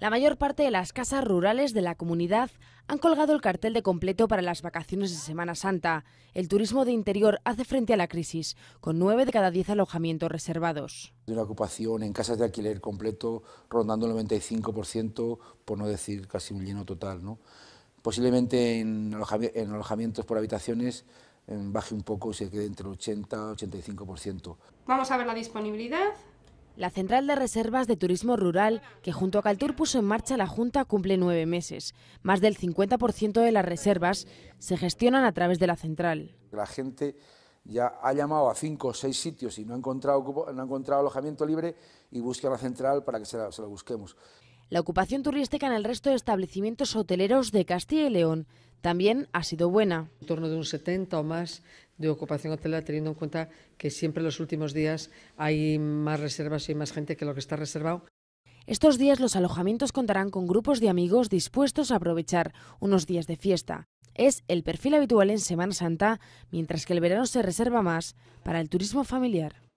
La mayor parte de las casas rurales de la comunidad han colgado el cartel de completo para las vacaciones de Semana Santa. El turismo de interior hace frente a la crisis, con nueve de cada diez alojamientos reservados. De una ocupación en casas de alquiler completo rondando el 95%, por no decir casi un lleno total. ¿no? Posiblemente en, alojamientos por habitaciones em, baje un poco, se quede entre el 80 y 85%. Vamos a ver la disponibilidad, la Central de Reservas de Turismo Rural, que junto a Caltur puso en marcha la Junta, cumple nueve meses. Más del 50% de las reservas se gestionan a través de la Central. La gente ya ha llamado a cinco o seis sitios y no ha encontrado, no ha encontrado alojamiento libre y busca la Central para que se la, se la busquemos. La ocupación turística en el resto de establecimientos hoteleros de Castilla y León también ha sido buena. En torno de un 70 o más de ocupación hotelera, teniendo en cuenta que siempre los últimos días hay más reservas y más gente que lo que está reservado. Estos días los alojamientos contarán con grupos de amigos dispuestos a aprovechar unos días de fiesta. Es el perfil habitual en Semana Santa, mientras que el verano se reserva más para el turismo familiar.